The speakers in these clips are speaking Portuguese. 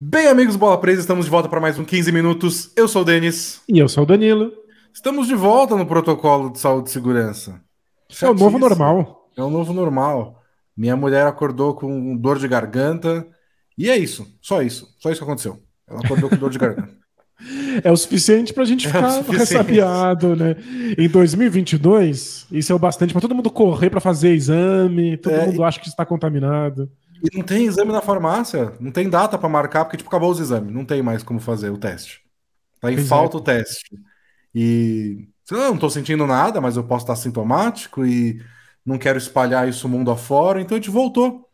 Bem, amigos Bola Presa, estamos de volta para mais um 15 Minutos. Eu sou o Denis. E eu sou o Danilo. Estamos de volta no protocolo de saúde e segurança. É o novo normal. É o novo normal. Minha mulher acordou com dor de garganta. E é isso. Só isso. Só isso que aconteceu. Ela acordou com dor de garganta. É, é o suficiente para a gente ficar é ressabiado, né? Em 2022, isso é o bastante para todo mundo correr para fazer exame, todo é, mundo acha que está contaminado. E não tem exame na farmácia, não tem data para marcar, porque tipo, acabou os exames, não tem mais como fazer o teste. Tá em é. falta o teste. E não, não tô sentindo nada, mas eu posso estar sintomático e não quero espalhar isso mundo afora, então a gente voltou.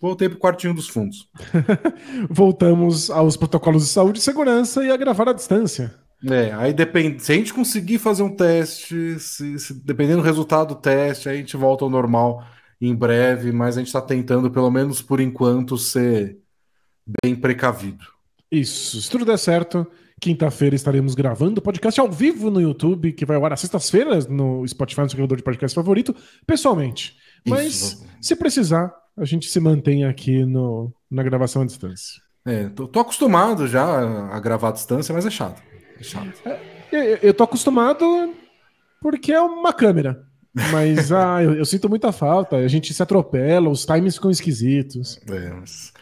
Voltei pro quartinho dos fundos. Voltamos aos protocolos de saúde e segurança e a gravar à distância. É, aí depende. Se a gente conseguir fazer um teste, se, se, dependendo do resultado do teste, aí a gente volta ao normal em breve, mas a gente está tentando, pelo menos por enquanto, ser bem precavido. Isso, se tudo der certo, quinta-feira estaremos gravando o podcast ao vivo no YouTube, que vai ao ar às sextas-feiras no Spotify, no seu de podcast favorito, pessoalmente. Mas, Isso. se precisar, a gente se mantém aqui no, na gravação à distância. É, tô, tô acostumado já a gravar à distância, mas é chato. É chato. É, eu, eu tô acostumado porque é uma câmera. Mas ah, eu, eu, sinto muita falta. A gente se atropela, os times ficam esquisitos. É, mas...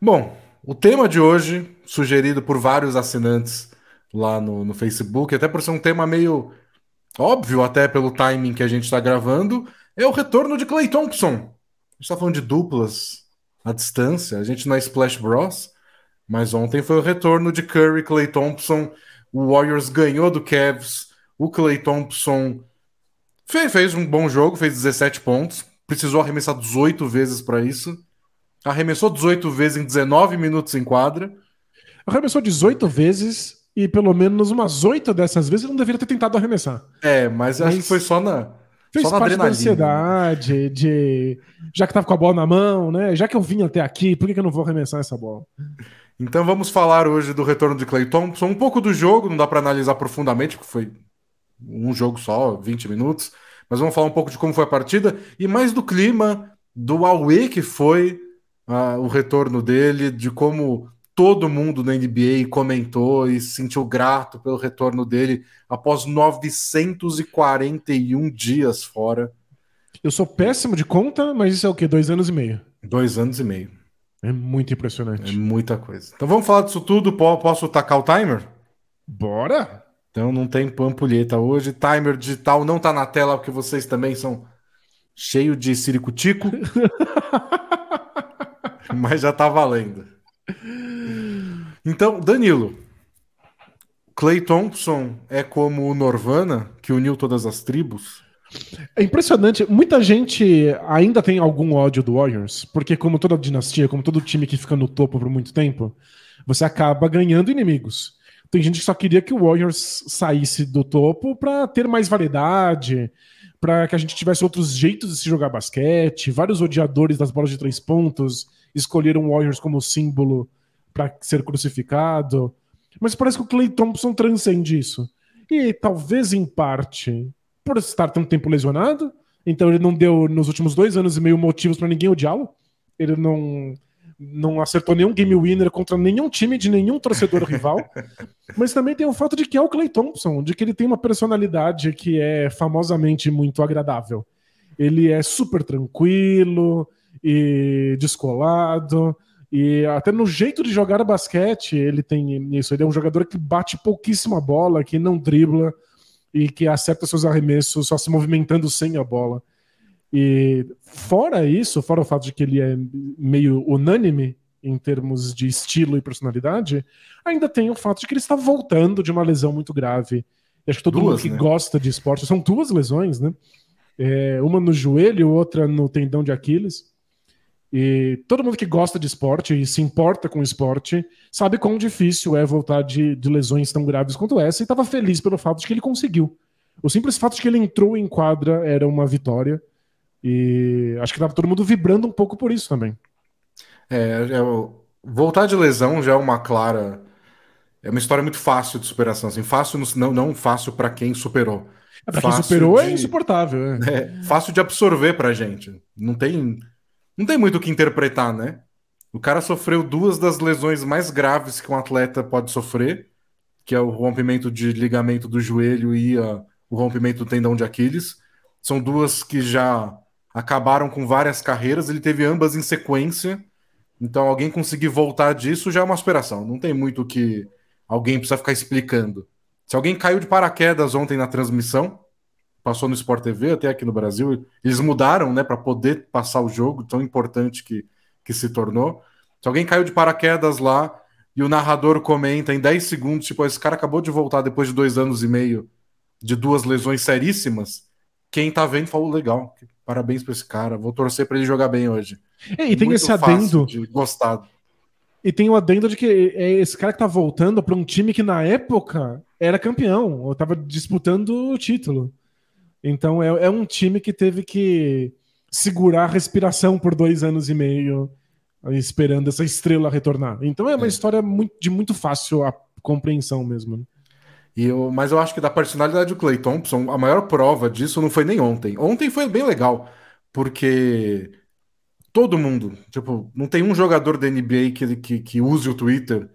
Bom, o tema de hoje, sugerido por vários assinantes lá no, no Facebook, até por ser um tema meio óbvio, até pelo timing que a gente está gravando, é o retorno de Clay Thompson. A gente está falando de duplas à distância, a gente na é Splash Bros. Mas ontem foi o retorno de Curry, Clay Thompson. O Warriors ganhou do Cavs. O Clay Thompson Fez, fez um bom jogo, fez 17 pontos. Precisou arremessar 18 vezes para isso. Arremessou 18 vezes em 19 minutos em quadra. Arremessou 18 vezes e pelo menos umas 8 dessas vezes ele não deveria ter tentado arremessar. É, mas, mas... acho que foi só na. Fez Só parte da ansiedade, de já que tava com a bola na mão, né? Já que eu vim até aqui, por que, que eu não vou arremessar essa bola? Então vamos falar hoje do retorno de Clay Thompson, um pouco do jogo, não dá para analisar profundamente, porque foi um jogo só, 20 minutos. Mas vamos falar um pouco de como foi a partida e mais do clima do Aue que foi uh, o retorno dele, de como todo mundo na NBA comentou e se sentiu grato pelo retorno dele após 941 dias fora. Eu sou péssimo de conta, mas isso é o que Dois anos e meio. Dois anos e meio. É muito impressionante. É muita coisa. Então vamos falar disso tudo. Posso tacar o timer? Bora! Então não tem pampulheta hoje. Timer digital não tá na tela, porque vocês também são cheio de ciricutico. Mas já tá valendo. Então, Danilo, Clay Thompson é como o Norvana, que uniu todas as tribos? É impressionante. Muita gente ainda tem algum ódio do Warriors, porque, como toda dinastia, como todo time que fica no topo por muito tempo, você acaba ganhando inimigos. Tem gente que só queria que o Warriors saísse do topo para ter mais variedade, para que a gente tivesse outros jeitos de se jogar basquete. Vários odiadores das bolas de três pontos escolheram o Warriors como símbolo para ser crucificado. Mas parece que o Clay Thompson transcende isso. E talvez em parte por estar tanto tempo lesionado, então ele não deu nos últimos dois anos e meio motivos para ninguém odiá-lo. Ele não não acertou nenhum game winner contra nenhum time de nenhum torcedor rival. Mas também tem o fato de que é o Clay Thompson, de que ele tem uma personalidade que é famosamente muito agradável. Ele é super tranquilo e descolado. E até no jeito de jogar basquete, ele tem isso. Ele é um jogador que bate pouquíssima bola, que não dribla e que acerta seus arremessos só se movimentando sem a bola. E fora isso, fora o fato de que ele é meio unânime em termos de estilo e personalidade, ainda tem o fato de que ele está voltando de uma lesão muito grave. E acho que todo duas, mundo que né? gosta de esporte, são duas lesões, né? É, uma no joelho, outra no tendão de Aquiles. E todo mundo que gosta de esporte e se importa com esporte sabe quão difícil é voltar de, de lesões tão graves quanto essa, e estava feliz pelo fato de que ele conseguiu. O simples fato de que ele entrou em quadra era uma vitória e acho que estava todo mundo vibrando um pouco por isso também. É, é voltar de lesão já é uma clara. É uma história muito fácil de superação. Assim, fácil, no, não, não fácil para quem superou. É, para quem superou é de, é insuportável. É. é. fácil de absorver para gente. Não tem, não tem muito o que interpretar, né? O cara sofreu duas das lesões mais graves que um atleta pode sofrer, que é o rompimento de ligamento do joelho e a, ah, o rompimento do tendão de Aquiles. São duas que já acabaram com várias carreiras, ele teve ambas em sequência. Então, alguém conseguir voltar disso já é uma aspiração. Não tem muito que alguém precisa ficar explicando. Se alguém caiu de paraquedas ontem na transmissão, passou no Sport TV, até aqui no Brasil, eles mudaram, né, para poder passar o jogo, tão importante que, que se tornou. Se alguém caiu de paraquedas lá e o narrador comenta em 10 segundos, tipo, ah, esse cara acabou de voltar depois de dois anos e meio de duas lesões seríssimas, quem tá vendo falou legal, que parabéns para esse cara, vou torcer para ele jogar bem hoje. É, e tem Muito esse adendo. De gostado. E tem o adendo de que é esse cara que tá voltando para um time que na época era campeão, ou tava disputando o título. Então é, é um time que teve que segurar a respiração por dois anos e meio, esperando essa estrela retornar. Então é uma é. história muito, de muito fácil a compreensão mesmo. Né? E eu, mas eu acho que da personalidade do Clay Thompson, a maior prova disso não foi nem ontem. Ontem foi bem legal, porque todo mundo, tipo, não tem um jogador da NBA que, que, que use o Twitter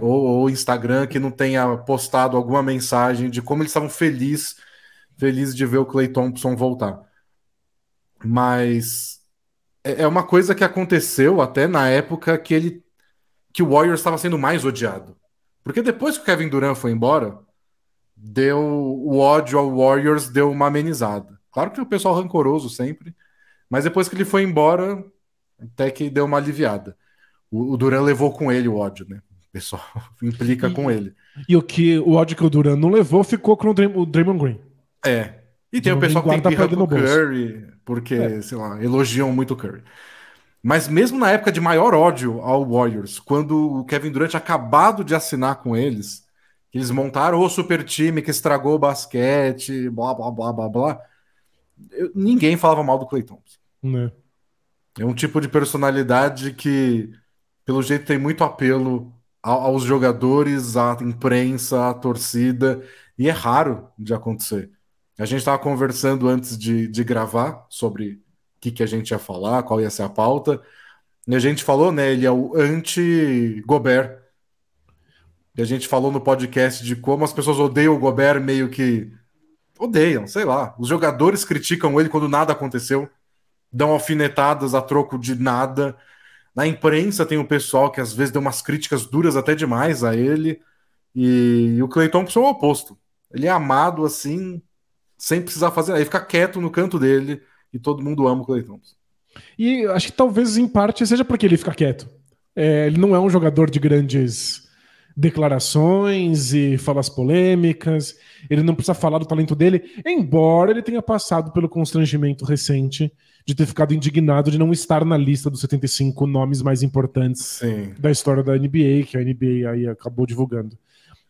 ou o Instagram que não tenha postado alguma mensagem de como eles estavam felizes feliz de ver o Clay Thompson voltar. Mas é, é uma coisa que aconteceu até na época que ele que o Warriors estava sendo mais odiado. Porque depois que o Kevin Durant foi embora, deu o ódio ao Warriors deu uma amenizada. Claro que o pessoal rancoroso sempre, mas depois que ele foi embora, até que deu uma aliviada. O, o levou com ele o ódio, né? O pessoal implica e, com ele. E o que o ódio que o Durant não levou ficou com o, Dray o Draymond Green. É. E tem o, o pessoal que tem birra com o Curry, porque, é. sei lá, elogiam muito o Curry. Mas mesmo na época de maior ódio ao Warriors, quando o Kevin Durant acabado de assinar com eles, eles montaram o super time que estragou o basquete, blá blá blá blá blá. Eu, ninguém falava mal do Clay Thompson. Né? É um tipo de personalidade que, pelo jeito, tem muito apelo aos jogadores, à imprensa, à torcida, e é raro de acontecer. A gente estava conversando antes de, de gravar sobre que, que a gente ia falar, qual ia ser a pauta. E a gente falou, né? Ele é o anti-Gobert. E a gente falou no podcast de como as pessoas odeiam o Gobert, meio que odeiam, sei lá. Os jogadores criticam ele quando nada aconteceu, dão alfinetadas a troco de nada. Na imprensa tem o pessoal que às vezes deu umas críticas duras até demais a ele. E, o Cleiton é o oposto. Ele é amado assim, sem precisar fazer nada. Ele fica quieto no canto dele, e todo mundo ama o Clay Thompson. E acho que talvez em parte seja porque ele fica quieto. É, ele não é um jogador de grandes declarações e falas polêmicas, ele não precisa falar do talento dele, embora ele tenha passado pelo constrangimento recente de ter ficado indignado de não estar na lista dos 75 nomes mais importantes Sim. da história da NBA, que a NBA aí acabou divulgando.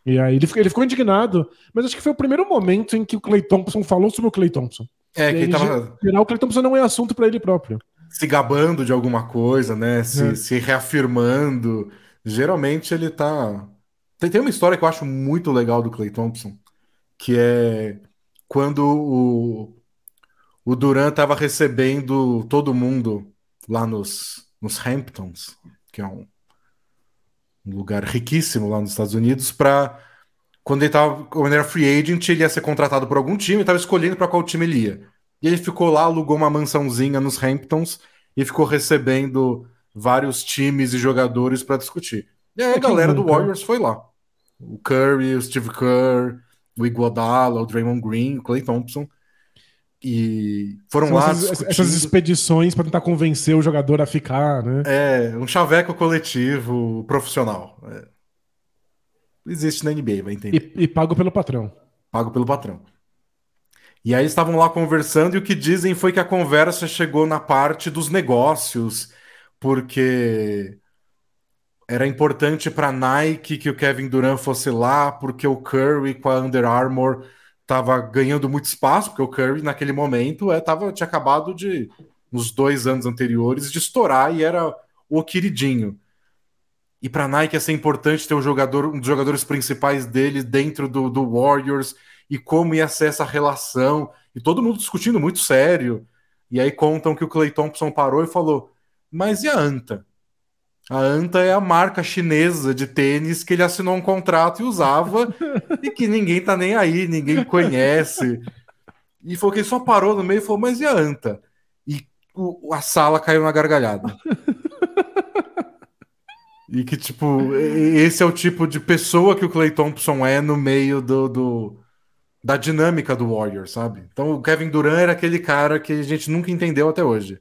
E aí ele, ele ficou indignado, mas acho que foi o primeiro momento em que o Clay Thompson falou sobre o Clay Thompson. É, que tava... geral, o não é assunto para ele próprio. Se gabando de alguma coisa, né? Se, é. se reafirmando. Geralmente ele tá. Tem, tem, uma história que eu acho muito legal do Clay Thompson, que é quando o, o Duran tava recebendo todo mundo lá nos, nos Hamptons, que é um, um lugar riquíssimo lá nos Estados Unidos, para quando ele tava, quando era free agent, ele ia ser contratado por algum time, estava escolhendo para qual time ele ia. E ele ficou lá, alugou uma mansãozinha nos Hamptons e ficou recebendo vários times e jogadores para discutir. E aí a é galera do né? Warriors foi lá. O Curry, o Steve Kerr, o Iguodala, o Draymond Green, o Clay Thompson. E foram São lá. Essas, essas expedições para tentar convencer o jogador a ficar, né? É, um chaveco coletivo profissional. É existe na NBA, vai entender. E, e pago pelo patrão. Pago pelo patrão. E aí estavam lá conversando e o que dizem foi que a conversa chegou na parte dos negócios, porque era importante para Nike que o Kevin Durant fosse lá, porque o Curry com a Under Armour estava ganhando muito espaço, porque o Curry naquele momento é, tava, tinha acabado de, nos dois anos anteriores, de estourar e era o queridinho. E para a Nike é ser importante ter um, jogador, um dos jogadores principais dele dentro do, do Warriors e como ia ser essa relação. E todo mundo discutindo muito sério. E aí contam que o Clay Thompson parou e falou: Mas e a Anta? A Anta é a marca chinesa de tênis que ele assinou um contrato e usava e que ninguém tá nem aí, ninguém conhece. E foi que ele só parou no meio e falou: Mas e a Anta? E o, a sala caiu na gargalhada. E que, tipo, esse é o tipo de pessoa que o Clay Thompson é no meio do, do da dinâmica do Warrior, sabe? Então o Kevin Durant era aquele cara que a gente nunca entendeu até hoje.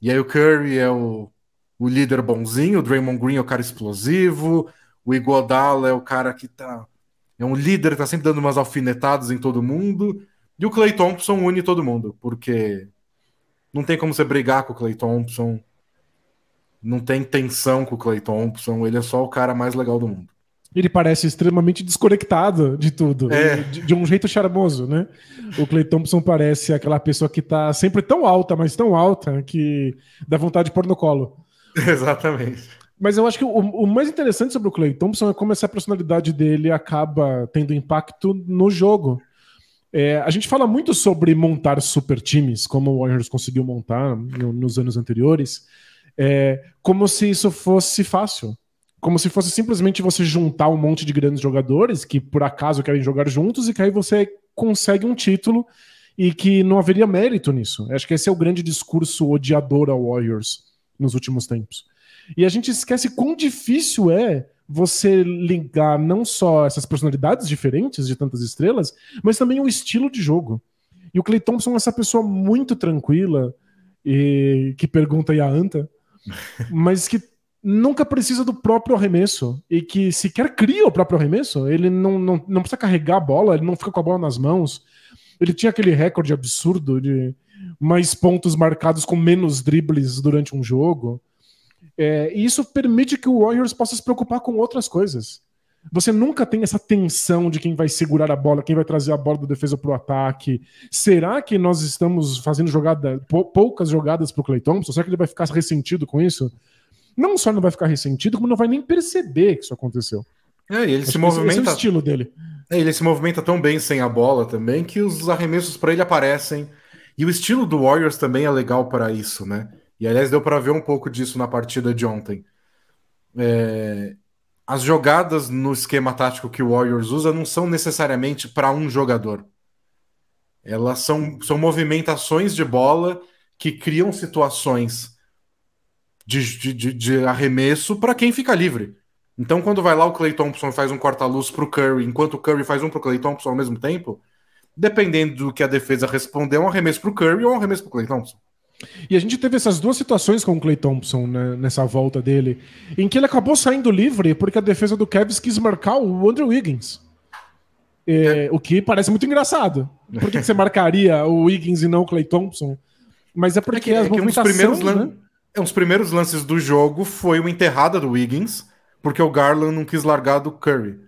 E aí o Curry é o, o líder bonzinho, o Draymond Green é o cara explosivo, o Iguodala é o cara que tá... É um líder, tá sempre dando umas alfinetadas em todo mundo. E o Clay Thompson une todo mundo, porque não tem como você brigar com o Clay Thompson não tem tensão com o Clay Thompson, ele é só o cara mais legal do mundo. Ele parece extremamente desconectado de tudo, é. de, de, um jeito charmoso, né? O Clay Thompson parece aquela pessoa que tá sempre tão alta, mas tão alta, que dá vontade de pôr no colo. Exatamente. Mas eu acho que o, o mais interessante sobre o Clay Thompson é como essa personalidade dele acaba tendo impacto no jogo. É, a gente fala muito sobre montar super times, como o Warriors conseguiu montar no, nos anos anteriores é, como se isso fosse fácil. Como se fosse simplesmente você juntar um monte de grandes jogadores que por acaso querem jogar juntos e que aí você consegue um título e que não haveria mérito nisso. Acho que esse é o grande discurso odiador ao Warriors nos últimos tempos. E a gente esquece quão difícil é você ligar não só essas personalidades diferentes de tantas estrelas, mas também o estilo de jogo. E o Clay Thompson é essa pessoa muito tranquila e que pergunta e a Anta mas que nunca precisa do próprio arremesso e que sequer cria o próprio arremesso. Ele não, não, não precisa carregar a bola, ele não fica com a bola nas mãos. Ele tinha aquele recorde absurdo de mais pontos marcados com menos dribles durante um jogo. É, e isso permite que o Warriors possa se preocupar com outras coisas. Você nunca tem essa tensão de quem vai segurar a bola, quem vai trazer a bola da defesa para o ataque. Será que nós estamos fazendo jogada, poucas jogadas para o Clay Thompson? Será que ele vai ficar ressentido com isso? Não só não vai ficar ressentido, como não vai nem perceber que isso aconteceu. É, ele Acho se movimenta. Esse é o estilo dele. É, ele se movimenta tão bem sem a bola também que os arremessos para ele aparecem. E o estilo do Warriors também é legal para isso, né? E aliás, deu para ver um pouco disso na partida de ontem. É, as jogadas no esquema tático que o Warriors usa não são necessariamente para um jogador. Elas são, são movimentações de bola que criam situações de, de, de arremesso para quem fica livre. Então, quando vai lá o Clay Thompson faz um corta-luz para o Curry, enquanto o Curry faz um para o Clay Thompson ao mesmo tempo, dependendo do que a defesa responder, é um arremesso para o Curry ou um arremesso para o Clay Thompson. E a gente teve essas duas situações com o Clay Thompson né, nessa volta dele, em que ele acabou saindo livre porque a defesa do Cavs quis marcar o Andrew Wiggins. É, o que parece muito engraçado. Por que, que você marcaria o Wiggins e não o Clay Thompson? Mas é, é porque é, é que, as né? é movimentações... Primeiros né? Um dos primeiros lances do jogo foi uma enterrada do Wiggins, porque o Garland não quis largar do Curry.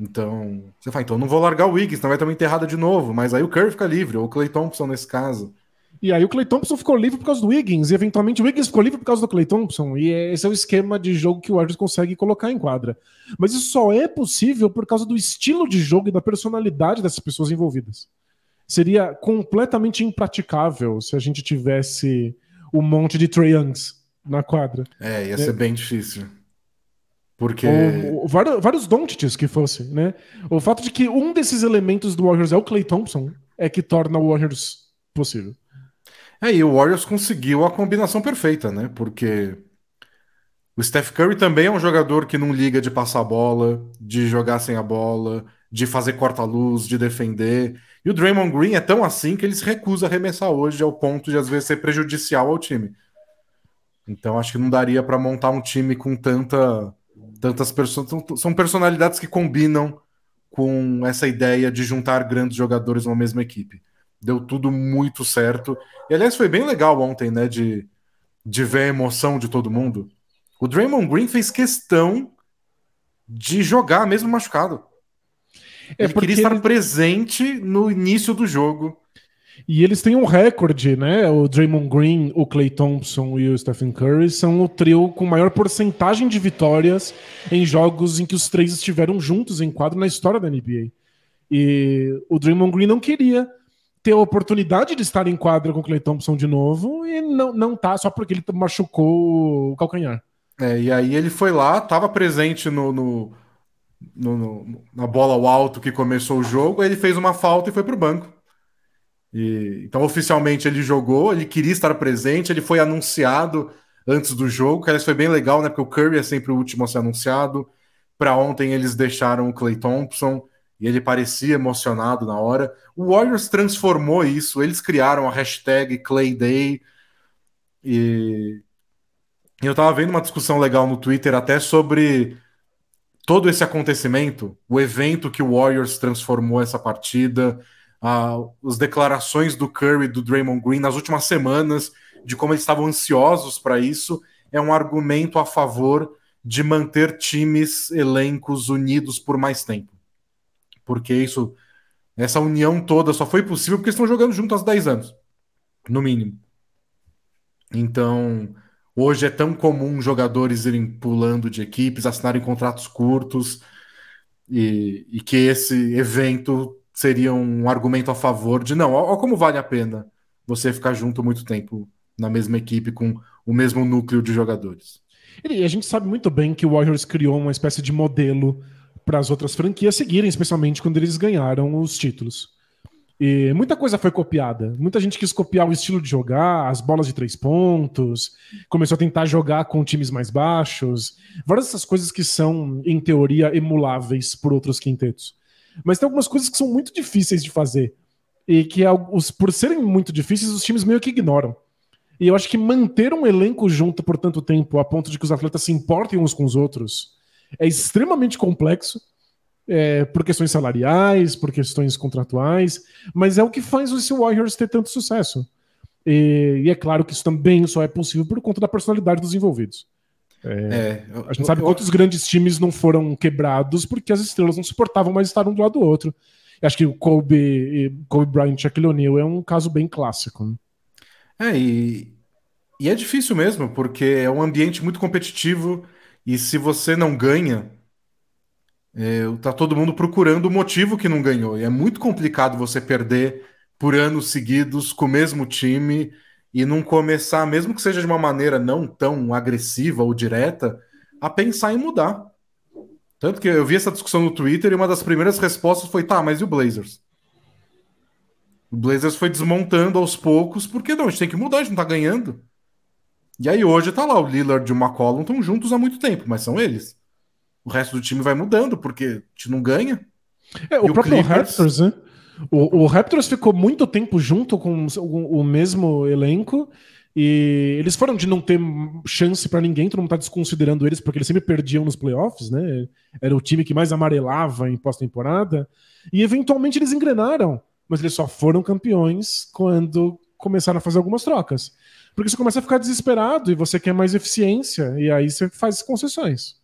Então, você fala, então não vou largar o Wiggins, então vai ter uma enterrada de novo, mas aí o Curry fica livre, ou o Clay Thompson nesse caso. E aí o Clay Thompson ficou livre por causa do Wiggins, e eventualmente o Wiggins ficou livre por causa do Clay Thompson, e esse é o esquema de jogo que o Warriors consegue colocar em quadra. Mas isso só é possível por causa do estilo de jogo e da personalidade dessas pessoas envolvidas. Seria completamente impraticável se a gente tivesse um monte de Trae Youngs na quadra. É, ia ser é. bem difícil. Porque. Ou, ou, vários, vários Dontits que fosse, né? O fato de que um desses elementos do Warriors é o Clay Thompson é que torna o Warriors possível. É, e o Warriors conseguiu a combinação perfeita, né? Porque o Steph Curry também é um jogador que não liga de passar a bola, de jogar sem a bola, de fazer corta-luz, de defender. E o Draymond Green é tão assim que ele se recusa a arremessar hoje, ao ponto de às vezes ser prejudicial ao time. Então acho que não daria para montar um time com tanta tantas pessoas. São personalidades que combinam com essa ideia de juntar grandes jogadores numa mesma equipe deu tudo muito certo. E aliás, foi bem legal ontem, né? De, de ver a emoção de todo mundo. O Draymond Green fez questão de jogar mesmo machucado. É ele queria estar ele... presente no início do jogo. E eles têm um recorde, né? O Draymond Green, o Clay Thompson e o Stephen Curry são o trio com maior porcentagem de vitórias em jogos em que os três estiveram juntos em quadro na história da NBA. E o Draymond Green não queria ter a oportunidade de estar em quadra com o Clay Thompson de novo e não, não tá só porque ele machucou o calcanhar. É, e aí ele foi lá, estava presente no, no, no, no, na bola ao alto que começou o jogo, ele fez uma falta e foi pro banco. E, então, oficialmente, ele jogou, ele queria estar presente, ele foi anunciado antes do jogo, que aliás foi bem legal, né? Porque o Curry é sempre o último a ser anunciado. Para ontem, eles deixaram o Clay Thompson e ele parecia emocionado na hora. O Warriors transformou isso, eles criaram a hashtag Clay Day. E eu tava vendo uma discussão legal no Twitter até sobre todo esse acontecimento, o evento que o Warriors transformou essa partida, uh, as declarações do Curry e do Draymond Green nas últimas semanas, de como eles estavam ansiosos para isso, é um argumento a favor de manter times, elencos unidos por mais tempo porque isso, essa união toda só foi possível porque estão jogando juntos há 10 anos, no mínimo. Então, hoje é tão comum jogadores irem pulando de equipes, assinarem contratos curtos, e, e que esse evento seria um argumento a favor de não, olha como vale a pena você ficar junto muito tempo na mesma equipe com o mesmo núcleo de jogadores. E a gente sabe muito bem que o Warriors criou uma espécie de modelo para as outras franquias seguirem, especialmente quando eles ganharam os títulos. E muita coisa foi copiada. Muita gente quis copiar o estilo de jogar, as bolas de três pontos, começou a tentar jogar com times mais baixos, várias dessas coisas que são, em teoria, emuláveis por outros quintetos. Mas tem algumas coisas que são muito difíceis de fazer. E que, é por serem muito difíceis, os times meio que ignoram. E eu acho que manter um elenco junto por tanto tempo, a ponto de que os atletas se importem uns com os outros, é extremamente complexo, é, por questões salariais, por questões contratuais, mas é o que faz esse Warriors ter tanto sucesso. E, e é claro que isso também só é possível por conta da personalidade dos envolvidos. É, é, eu, a gente sabe eu, quantos eu... grandes times não foram quebrados porque as estrelas não suportavam mais estar um do lado do outro. E acho que o Kobe, Kobe Bryant e Shaquille O'Neal é um caso bem clássico. Né? É, e, e é difícil mesmo, porque é um ambiente muito competitivo e se você não ganha, é, tá todo mundo procurando o motivo que não ganhou. E é muito complicado você perder por anos seguidos com o mesmo time e não começar, mesmo que seja de uma maneira não tão agressiva ou direta, a pensar em mudar. Tanto que eu vi essa discussão no Twitter e uma das primeiras respostas foi: tá, mas e o Blazers? O Blazers foi desmontando aos poucos, porque não, a gente tem que mudar, a gente não tá ganhando. E aí hoje tá lá o Lillard e o McCollum estão juntos há muito tempo, mas são eles. O resto do time vai mudando, porque a gente não ganha. É, o, o próprio Clippers... Raptors, né? O, o, Raptors ficou muito tempo junto com o, o, mesmo elenco e eles foram de não ter chance para ninguém, todo mundo tá desconsiderando eles porque eles sempre perdiam nos playoffs, né? Era o time que mais amarelava em pós-temporada e eventualmente eles engrenaram, mas eles só foram campeões quando começaram a fazer algumas trocas. Porque você começa a ficar desesperado e você quer mais eficiência, e aí você faz concessões.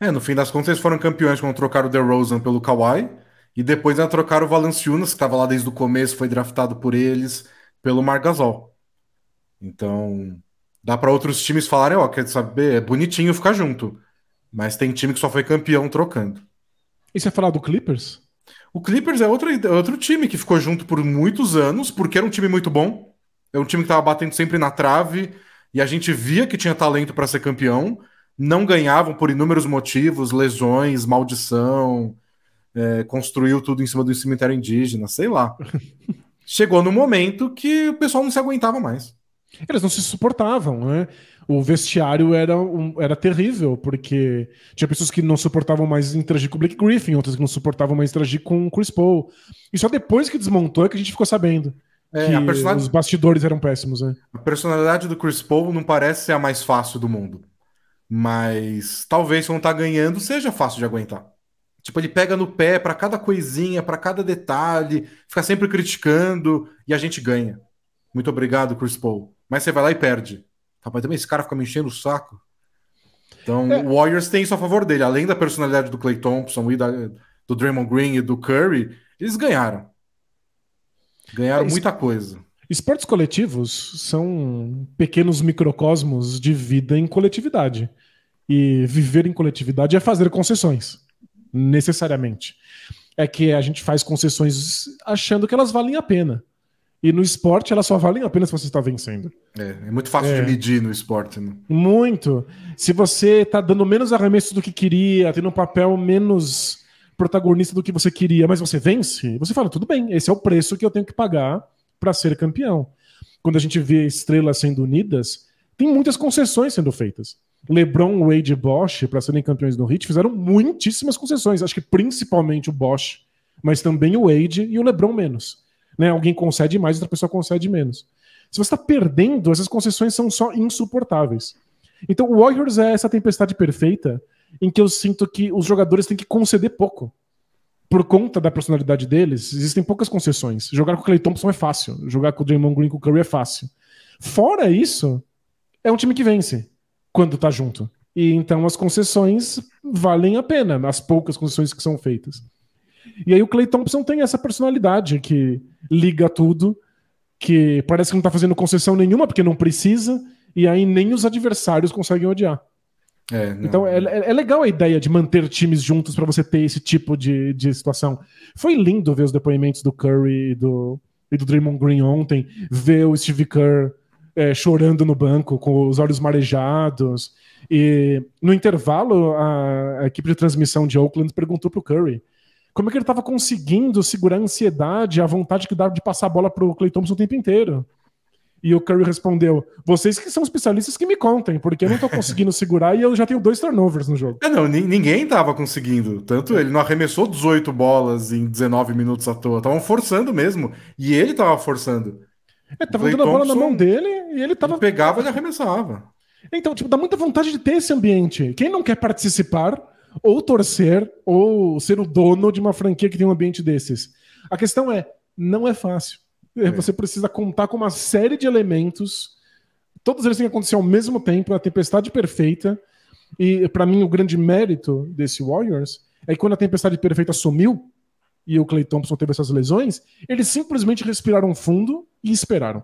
É, no fim das contas, eles foram campeões quando trocaram o DeRozan pelo Kawhi, e depois eles trocaram o Valanciunas, que estava lá desde o começo, foi draftado por eles, pelo Margasol. Então, dá para outros times falarem, ó, quer saber, é bonitinho ficar junto. Mas tem time que só foi campeão trocando. E você falar do Clippers? O Clippers é outro, é outro time que ficou junto por muitos anos, porque era um time muito bom. É um time que estava batendo sempre na trave e a gente via que tinha talento para ser campeão, não ganhavam por inúmeros motivos, lesões, maldição, é, construiu tudo em cima do cemitério indígena, sei lá. Chegou no momento que o pessoal não se aguentava mais. Eles não se suportavam, né? O vestiário era, um, era terrível, porque tinha pessoas que não suportavam mais interagir com o Blake Griffin, outras que não suportavam mais interagir com o Chris Paul. E só depois que desmontou é que a gente ficou sabendo. É, a personalidade... Os bastidores eram péssimos, né? A personalidade do Chris Paul não parece ser a mais fácil do mundo. Mas talvez quando tá ganhando seja fácil de aguentar. Tipo, ele pega no pé para cada coisinha, para cada detalhe, fica sempre criticando e a gente ganha. Muito obrigado, Chris Paul. Mas você vai lá e perde. Rapaz, também esse cara fica me enchendo o saco. Então, é. o Warriors tem isso a favor dele. Além da personalidade do Clay Thompson e da, do Draymond Green e do Curry, eles ganharam. Ganharam é, muita coisa. Esportes coletivos são pequenos microcosmos de vida em coletividade. E viver em coletividade é fazer concessões, necessariamente. É que a gente faz concessões achando que elas valem a pena. E no esporte elas só valem a pena se você está vencendo. É, é muito fácil é. de medir no esporte. Né? Muito. Se você está dando menos arremesso do que queria, tendo um papel menos protagonista do que você queria, mas você vence, você fala, tudo bem, esse é o preço que eu tenho que pagar para ser campeão. Quando a gente vê estrelas sendo unidas, tem muitas concessões sendo feitas. LeBron, Wade e Bosch, para serem campeões do Heat, fizeram muitíssimas concessões. Acho que principalmente o Bosch, mas também o Wade e o LeBron menos. Né? Alguém concede mais, outra pessoa concede menos. Se você está perdendo, essas concessões são só insuportáveis. Então, o Warriors é essa tempestade perfeita em que eu sinto que os jogadores têm que conceder pouco. Por conta da personalidade deles, existem poucas concessões. Jogar com o Clay Thompson é fácil. Jogar com o Draymond Green, com o Curry é fácil. Fora isso, é um time que vence quando tá junto. E então as concessões valem a pena, as poucas concessões que são feitas. E aí o Clay Thompson tem essa personalidade que liga tudo, que parece que não tá fazendo concessão nenhuma porque não precisa, e aí nem os adversários conseguem odiar. É, então é, é, é, legal a ideia de manter times juntos para você ter esse tipo de, de situação. Foi lindo ver os depoimentos do Curry e do, e do Draymond Green ontem, ver o Steve Kerr é, chorando no banco, com os olhos marejados. E no intervalo, a, a equipe de transmissão de Oakland perguntou pro Curry como é que ele estava conseguindo segurar a ansiedade, a vontade que dava de passar a bola pro Clay Thompson o tempo inteiro. E o Curry respondeu: Vocês que são especialistas que me contem, porque eu não tô conseguindo segurar e eu já tenho dois turnovers no jogo. É, não, ninguém tava conseguindo. Tanto ele não arremessou 18 bolas em 19 minutos à toa. Estavam forçando mesmo. E ele tava forçando. É, tava dando a bola na mão dele e ele tava. Ele pegava e arremessava. Então, tipo, dá muita vontade de ter esse ambiente. Quem não quer participar, ou torcer, ou ser o dono de uma franquia que tem um ambiente desses? A questão é: não é fácil. É, é. Você precisa contar com uma série de elementos. Todos eles têm que acontecer ao mesmo tempo, a tempestade perfeita. E para mim, o grande mérito desse Warriors é que quando a tempestade perfeita sumiu e o Clay Thompson teve essas lesões, eles simplesmente respiraram fundo e esperaram.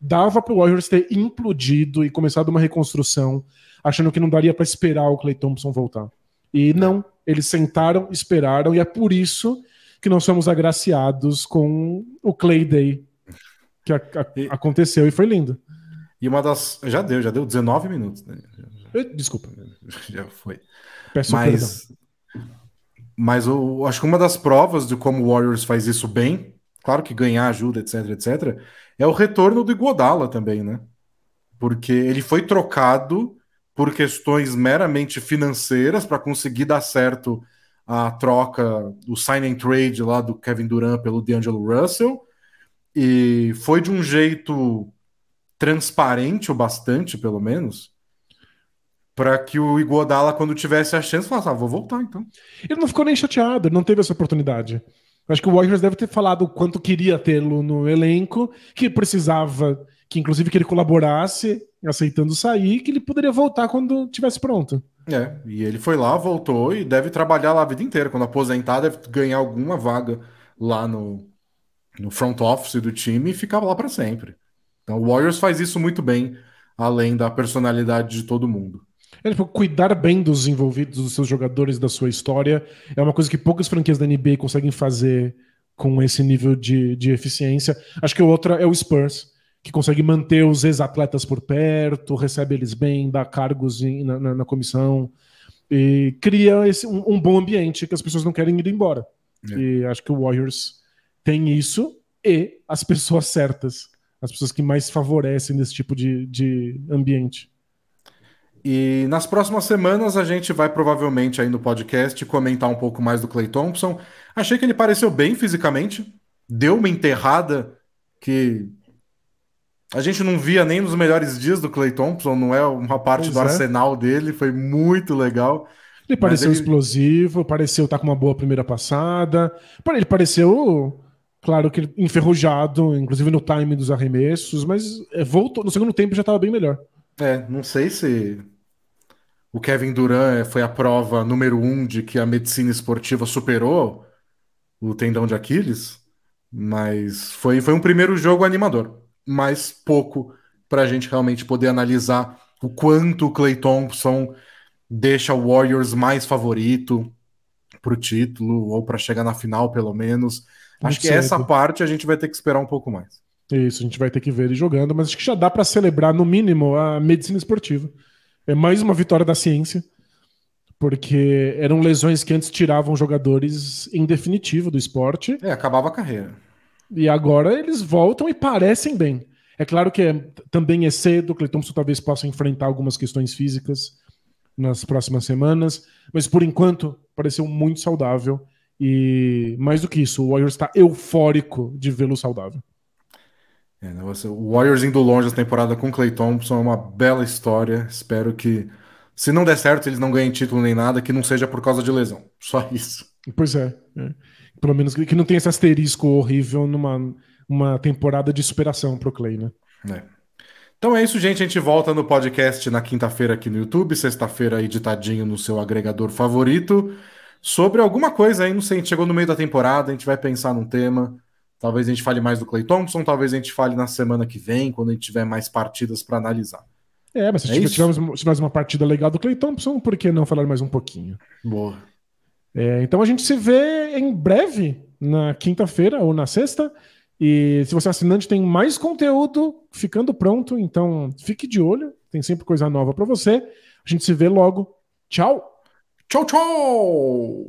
Dava para o Warriors ter implodido e começado uma reconstrução, achando que não daria para esperar o Clay Thompson voltar. E não, eles sentaram, esperaram, e é por isso que nós somos agraciados com o Clay Day que a, a, e, aconteceu e foi lindo. E uma das. Já deu, já deu 19 minutos, né? Eu, desculpa. Já foi. Peço mas, perdão. mas eu acho que uma das provas de como o Warriors faz isso bem, claro que ganhar ajuda, etc, etc, é o retorno do Godala também, né? Porque ele foi trocado por questões meramente financeiras para conseguir dar certo a troca, o sign and trade lá do Kevin Durant pelo D'Angelo Russell e foi de um jeito transparente, ou bastante, pelo menos, para que o Iguodala, quando tivesse a chance, falasse, ah, vou voltar, então. Ele não ficou nem chateado, ele não teve essa oportunidade. Acho que o Warriors deve ter falado o quanto queria tê-lo no elenco, que precisava, que inclusive que ele colaborasse, aceitando sair, que ele poderia voltar quando tivesse pronto. É, e ele foi lá, voltou e deve trabalhar lá a vida inteira. Quando aposentar, deve ganhar alguma vaga lá no, no front office do time e ficava lá para sempre. Então o Warriors faz isso muito bem, além da personalidade de todo mundo. É, tipo, cuidar bem dos envolvidos, dos seus jogadores, da sua história, é uma coisa que poucas franquias da NBA conseguem fazer com esse nível de, de eficiência. Acho que outra é o Spurs, que consegue manter os ex-atletas por perto, recebe eles bem, dá cargos em, na, na, na, comissão e cria esse, um, um, bom ambiente que as pessoas não querem ir embora. É. E acho que o Warriors tem isso e as pessoas certas, as pessoas que mais favorecem nesse tipo de, de ambiente. E nas próximas semanas a gente vai provavelmente aí no podcast comentar um pouco mais do Clay Thompson. Achei que ele pareceu bem fisicamente, deu uma enterrada que a gente não via nem nos melhores dias do Clay Thompson, não é uma parte pois do é. arsenal dele, foi muito legal. Ele pareceu ele... explosivo, pareceu estar tá com uma boa primeira passada, ele pareceu Claro que enferrujado, inclusive no time dos arremessos, mas é, voltou no segundo tempo já estava bem melhor. É, não sei se o Kevin Durant é, foi a prova número um de que a medicina esportiva superou o tendão de Aquiles, mas foi, foi um primeiro jogo animador, mas pouco para a gente realmente poder analisar o quanto o Clay Thompson deixa o Warriors mais favorito para o título ou para chegar na final, pelo menos Acho que essa parte a gente vai ter que esperar um pouco mais. Isso, a gente vai ter que ver ele jogando, mas acho que já dá para celebrar, no mínimo, a medicina esportiva. É mais uma vitória da ciência, porque eram lesões que antes tiravam jogadores em definitivo do esporte. É, acabava a carreira. E agora eles voltam e parecem bem. É claro que é, também é cedo, o Cleitonson talvez possa enfrentar algumas questões físicas nas próximas semanas, mas por enquanto pareceu muito saudável e mais do que isso, o Warriors está eufórico de vê-lo saudável. É, né, o Warriors indo longe da temporada com o Clay Thompson é uma bela história. Espero que, se não der certo, eles não ganhem título nem nada, que não seja por causa de lesão. Só isso. Pois é. é. Pelo menos que não tenha esse asterisco horrível numa uma temporada de superação para o Clay, né? É. Então é isso, gente. A gente volta no podcast na quinta-feira aqui no YouTube, sexta-feira editadinho no seu agregador favorito sobre alguma coisa aí, não sei, a gente chegou no meio da temporada, a gente vai pensar num tema. Talvez a gente fale mais do Clay Thompson, talvez a gente fale na semana que vem, quando a gente tiver mais partidas para analisar. É, mas se, é tiver, tivermos, uma partida legal do Clay Thompson, por que não falar mais um pouquinho? Boa. É, então a gente se vê em breve, na quinta-feira ou na sexta. E se você é assinante, tem mais conteúdo ficando pronto. Então fique de olho, tem sempre coisa nova para você. A gente se vê logo. Tchau! Ciao, ciao!